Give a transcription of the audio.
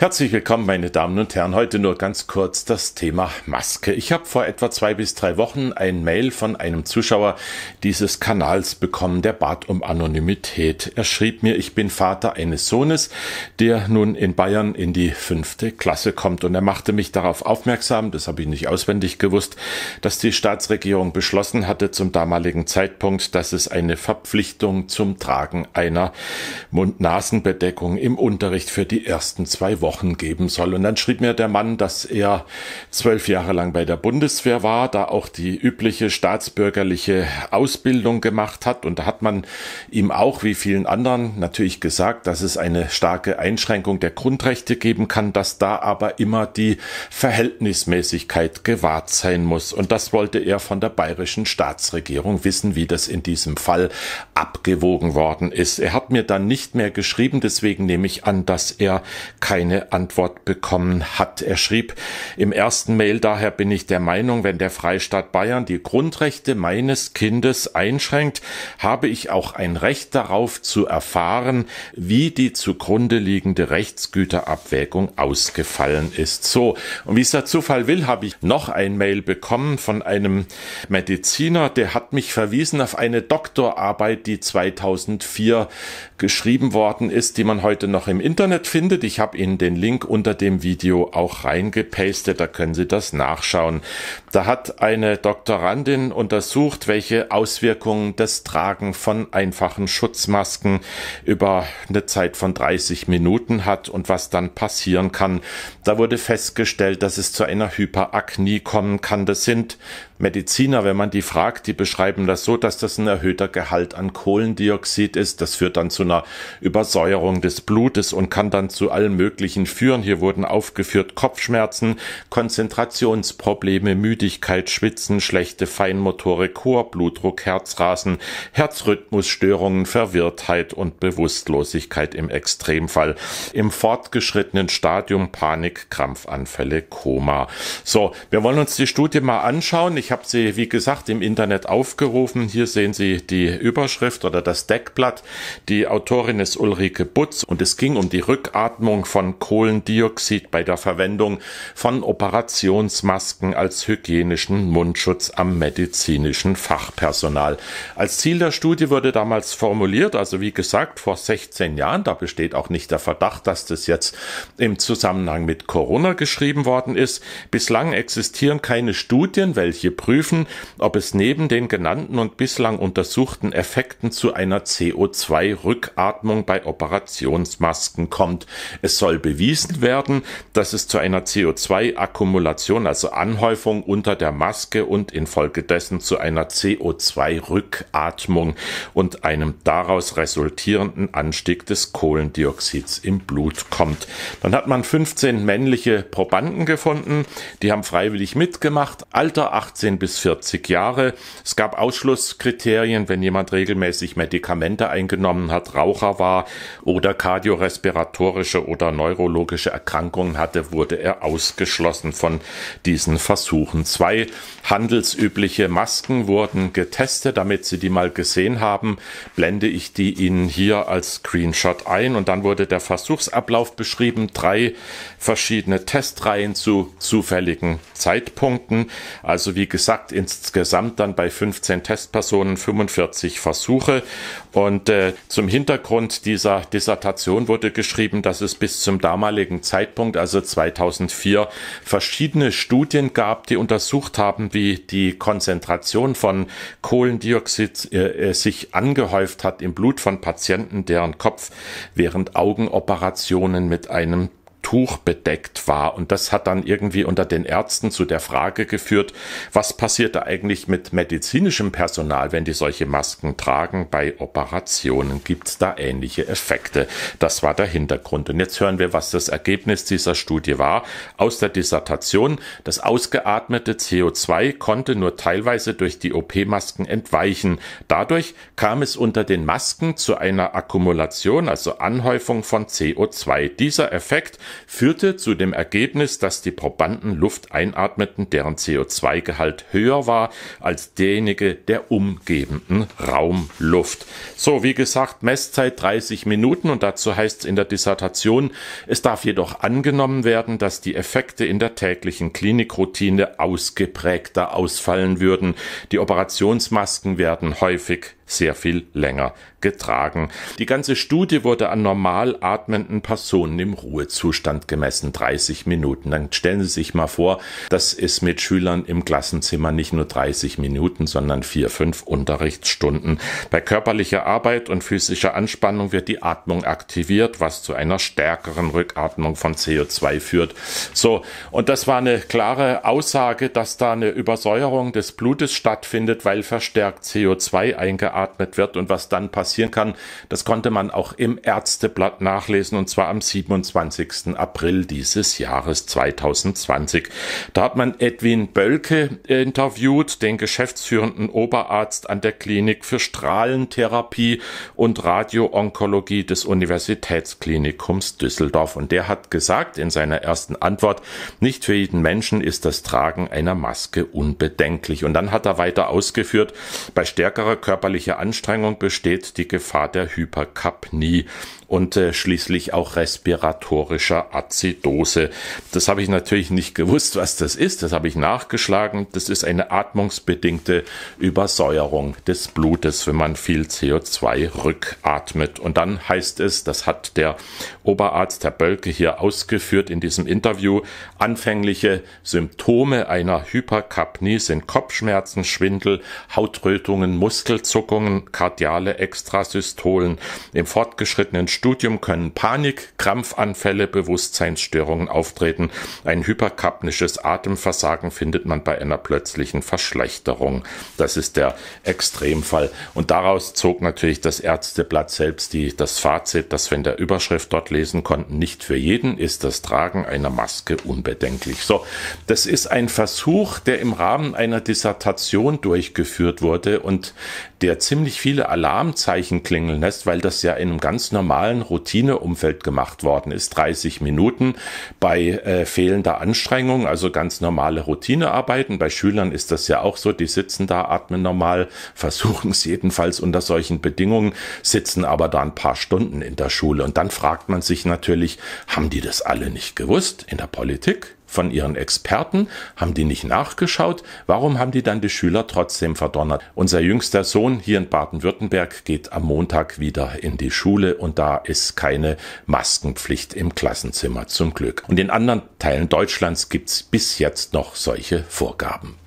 Herzlich willkommen, meine Damen und Herren. Heute nur ganz kurz das Thema Maske. Ich habe vor etwa zwei bis drei Wochen ein Mail von einem Zuschauer dieses Kanals bekommen, der bat um Anonymität. Er schrieb mir, ich bin Vater eines Sohnes, der nun in Bayern in die fünfte Klasse kommt. Und er machte mich darauf aufmerksam, das habe ich nicht auswendig gewusst, dass die Staatsregierung beschlossen hatte zum damaligen Zeitpunkt, dass es eine Verpflichtung zum Tragen einer Mund-Nasen-Bedeckung im Unterricht für die ersten zwei Wochen Wochen geben soll. Und dann schrieb mir der Mann, dass er zwölf Jahre lang bei der Bundeswehr war, da auch die übliche staatsbürgerliche Ausbildung gemacht hat. Und da hat man ihm auch, wie vielen anderen, natürlich gesagt, dass es eine starke Einschränkung der Grundrechte geben kann, dass da aber immer die Verhältnismäßigkeit gewahrt sein muss. Und das wollte er von der bayerischen Staatsregierung wissen, wie das in diesem Fall abgewogen worden ist. Er hat mir dann nicht mehr geschrieben, deswegen nehme ich an, dass er keine Antwort bekommen hat. Er schrieb im ersten Mail, daher bin ich der Meinung, wenn der Freistaat Bayern die Grundrechte meines Kindes einschränkt, habe ich auch ein Recht darauf zu erfahren, wie die zugrunde liegende Rechtsgüterabwägung ausgefallen ist. So, und wie es der Zufall will, habe ich noch ein Mail bekommen von einem Mediziner, der hat mich verwiesen auf eine Doktorarbeit, die 2004 geschrieben worden ist, die man heute noch im Internet findet. Ich habe Ihnen den Link unter dem Video auch reingepastet, da können Sie das nachschauen. Da hat eine Doktorandin untersucht, welche Auswirkungen das Tragen von einfachen Schutzmasken über eine Zeit von 30 Minuten hat und was dann passieren kann. Da wurde festgestellt, dass es zu einer Hyperaknie kommen kann. Das sind Mediziner, wenn man die fragt, die beschreiben das so, dass das ein erhöhter Gehalt an Kohlendioxid ist. Das führt dann zu einer Übersäuerung des Blutes und kann dann zu allen möglichen führen. Hier wurden aufgeführt Kopfschmerzen, Konzentrationsprobleme, Müdigkeit, Schwitzen, schlechte Feinmotorik, hoher Blutdruck, Herzrasen, Herzrhythmusstörungen, Verwirrtheit und Bewusstlosigkeit im Extremfall. Im fortgeschrittenen Stadium Panik, Krampfanfälle, Koma. So, wir wollen uns die Studie mal anschauen. Ich ich habe sie, wie gesagt, im Internet aufgerufen. Hier sehen Sie die Überschrift oder das Deckblatt. Die Autorin ist Ulrike Butz und es ging um die Rückatmung von Kohlendioxid bei der Verwendung von Operationsmasken als hygienischen Mundschutz am medizinischen Fachpersonal. Als Ziel der Studie wurde damals formuliert, also wie gesagt, vor 16 Jahren, da besteht auch nicht der Verdacht, dass das jetzt im Zusammenhang mit Corona geschrieben worden ist. Bislang existieren keine Studien, welche prüfen, ob es neben den genannten und bislang untersuchten Effekten zu einer CO2-Rückatmung bei Operationsmasken kommt. Es soll bewiesen werden, dass es zu einer CO2-Akkumulation, also Anhäufung unter der Maske und infolgedessen zu einer CO2-Rückatmung und einem daraus resultierenden Anstieg des Kohlendioxids im Blut kommt. Dann hat man 15 männliche Probanden gefunden, die haben freiwillig mitgemacht, Alter 18 15 bis 40 Jahre. Es gab Ausschlusskriterien, wenn jemand regelmäßig Medikamente eingenommen hat, Raucher war oder kardiorespiratorische oder neurologische Erkrankungen hatte, wurde er ausgeschlossen von diesen Versuchen. Zwei handelsübliche Masken wurden getestet, damit Sie die mal gesehen haben, blende ich die Ihnen hier als Screenshot ein und dann wurde der Versuchsablauf beschrieben, drei verschiedene Testreihen zu zufälligen Zeitpunkten. Also wie gesagt, gesagt, insgesamt dann bei 15 Testpersonen 45 Versuche. Und äh, zum Hintergrund dieser Dissertation wurde geschrieben, dass es bis zum damaligen Zeitpunkt, also 2004, verschiedene Studien gab, die untersucht haben, wie die Konzentration von Kohlendioxid äh, äh sich angehäuft hat im Blut von Patienten, deren Kopf während Augenoperationen mit einem Tuch bedeckt war. Und das hat dann irgendwie unter den Ärzten zu der Frage geführt, was passiert da eigentlich mit medizinischem Personal, wenn die solche Masken tragen? Bei Operationen gibt es da ähnliche Effekte. Das war der Hintergrund. Und jetzt hören wir, was das Ergebnis dieser Studie war. Aus der Dissertation, das ausgeatmete CO2 konnte nur teilweise durch die OP-Masken entweichen. Dadurch kam es unter den Masken zu einer Akkumulation, also Anhäufung von CO2. Dieser Effekt führte zu dem Ergebnis, dass die Probanden Luft einatmeten, deren CO2-Gehalt höher war als derjenige der umgebenden Raumluft. So, wie gesagt, Messzeit 30 Minuten und dazu heißt es in der Dissertation, es darf jedoch angenommen werden, dass die Effekte in der täglichen Klinikroutine ausgeprägter ausfallen würden. Die Operationsmasken werden häufig sehr viel länger getragen. Die ganze Studie wurde an normal atmenden Personen im Ruhezustand Zustand gemessen, 30 Minuten. Dann stellen Sie sich mal vor, das ist mit Schülern im Klassenzimmer nicht nur 30 Minuten, sondern vier, fünf Unterrichtsstunden. Bei körperlicher Arbeit und physischer Anspannung wird die Atmung aktiviert, was zu einer stärkeren Rückatmung von CO2 führt. So, und das war eine klare Aussage, dass da eine Übersäuerung des Blutes stattfindet, weil verstärkt CO2 eingeatmet wird und was dann passieren kann, das konnte man auch im Ärzteblatt nachlesen und zwar am 27. 1. April dieses Jahres 2020. Da hat man Edwin Bölke interviewt, den geschäftsführenden Oberarzt an der Klinik für Strahlentherapie und Radioonkologie des Universitätsklinikums Düsseldorf. Und der hat gesagt in seiner ersten Antwort, nicht für jeden Menschen ist das Tragen einer Maske unbedenklich. Und dann hat er weiter ausgeführt, bei stärkerer körperlicher Anstrengung besteht die Gefahr der Hyperkapnie und äh, schließlich auch respiratorischer beta Das habe ich natürlich nicht gewusst, was das ist. Das habe ich nachgeschlagen. Das ist eine atmungsbedingte Übersäuerung des Blutes, wenn man viel CO2 rückatmet. Und dann heißt es, das hat der Oberarzt Herr Bölke hier ausgeführt in diesem Interview, anfängliche Symptome einer Hyperkapnie sind Kopfschmerzen, Schwindel, Hautrötungen, Muskelzuckungen, kardiale Extrasystolen. Im fortgeschrittenen Studium können Panik, Krampfanfälle, Bewusstsein, Bewusstseinsstörungen auftreten. Ein hyperkapnisches Atemversagen findet man bei einer plötzlichen Verschlechterung. Das ist der Extremfall. Und daraus zog natürlich das Ärzteblatt selbst die, das Fazit, dass wenn der Überschrift dort lesen konnten, nicht für jeden ist das Tragen einer Maske unbedenklich. So, das ist ein Versuch, der im Rahmen einer Dissertation durchgeführt wurde und der ziemlich viele Alarmzeichen klingeln lässt, weil das ja in einem ganz normalen Routineumfeld gemacht worden ist. 30 Minuten bei äh, fehlender Anstrengung, also ganz normale Routinearbeiten. Bei Schülern ist das ja auch so, die sitzen da, atmen normal, versuchen es jedenfalls unter solchen Bedingungen, sitzen aber da ein paar Stunden in der Schule. Und dann fragt man sich natürlich, haben die das alle nicht gewusst in der Politik? von ihren Experten? Haben die nicht nachgeschaut? Warum haben die dann die Schüler trotzdem verdonnert? Unser jüngster Sohn hier in Baden-Württemberg geht am Montag wieder in die Schule und da ist keine Maskenpflicht im Klassenzimmer zum Glück. Und in anderen Teilen Deutschlands gibt's bis jetzt noch solche Vorgaben.